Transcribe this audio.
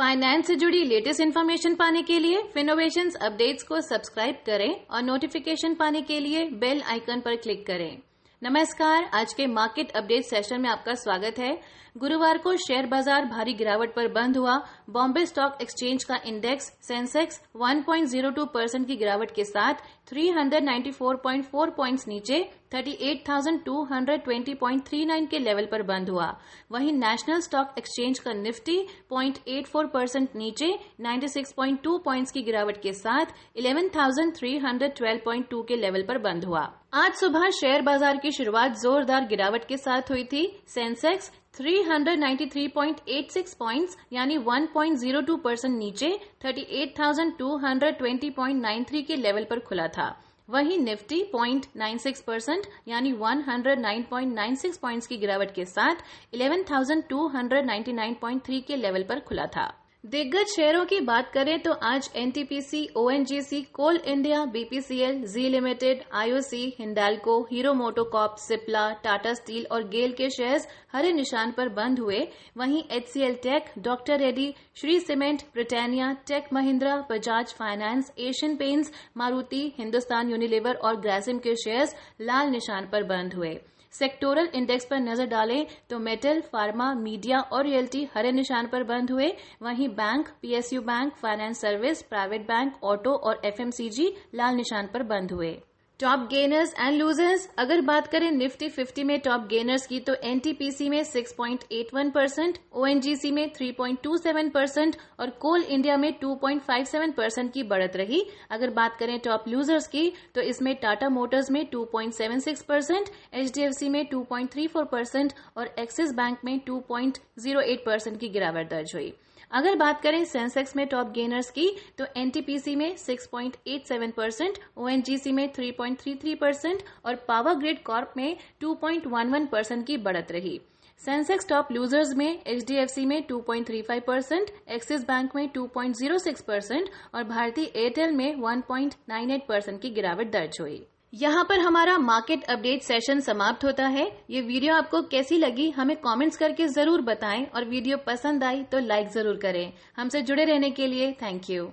Finance से जुड़ी latest information पाने के लिए फिनोवेशन अपडेट्स को सब्सक्राइब करें और नोटिफिकेशन पाने के लिए बेल आइकन पर क्लिक करें नमस्कार आज के मार्केट अपडेट सेशन में आपका स्वागत है गुरुवार को शेयर बाजार भारी गिरावट पर बंद हुआ बॉम्बे स्टॉक एक्सचेंज का इंडेक्स सेंसेक्स 1.02 परसेंट की गिरावट के साथ 394.4 पॉइंट्स नीचे 38,220.39 के लेवल पर बंद हुआ वहीं नेशनल स्टॉक एक्सचेंज का निफ्टी 0.84 परसेंट नीचे 96.2 पॉइंट्स की गिरावट के साथ 11,312.2 के लेवल पर बंद हुआ आज सुबह शेयर बाजार की शुरुआत जोरदार गिरावट के साथ हुई थी सेंसेक्स 393.86 पॉइंट्स यानी 1.02 परसेंट नीचे 38,220.93 के लेवल पर खुला था वहीं निफ्टी पॉइंट परसेंट यानी 109.96 पॉइंट्स की गिरावट के साथ 11,299.3 के लेवल पर खुला था दिग्गज शेयरों की बात करें तो आज NTPC, ONGC, coal India BPCL, Zee limited IOC, Hindalco Hero MotoCorp Cipla Tata steel और गेल के शेयर्स हरे निशान पर बंद हुए वहीं HCL tech doctor Reddy Shree cement Britannia tech Mahindra Bajaj finance Asian paints Maruti Hindustan Unilever और ग्रासिम के शेयर्स लाल निशान पर बंद हुए सेक्टोरल इंडेक्स पर नजर डालें तो मेटल फार्मा मीडिया और रियल्टी हरे निशान पर बंद हुए वहीं bank PSU bank finance service private bank auto और एफएमसीजी लाल निशान पर बंद हुए टॉप गेनर्स एंड लूजर्स अगर बात करें निफ्टी 50 में टॉप गेनर्स की तो एनटीपीसी में 6.81 परसेंट ओएनजीसी में 3.27 परसेंट और कोल इंडिया में 2.57 परसेंट की बढ़त रही अगर बात करें टॉप लूजर्स की तो इसमें टाटा मोटर्स में 2.76 परसेंट एचडीएफसी में 2.34 परसेंट और एक्सिस बैंक में 2.08 परसेंट की गिरावट दर्ज हुई अगर बात करें सेंसेक्स में टॉप गेनर्स की तो एनटीपीसी में 6.87 परसेंट ओएनजीसी में 3. 2.33 परसेंट और पावर ग्रिड कॉर्प में 2.11 परसेंट की बढ़त रही सेंसेक्स टॉप लूजर्स में एच में 2.35 परसेंट एक्सिस बैंक में 2.06 परसेंट और भारतीय एयरटेल में 1.98 परसेंट की गिरावट दर्ज हुई यहाँ पर हमारा मार्केट अपडेट सेशन समाप्त होता है ये वीडियो आपको कैसी लगी हमें कमेंट्स करके जरूर बताएं और वीडियो पसंद आई तो लाइक जरूर करें हमसे जुड़े रहने के लिए थैंक यू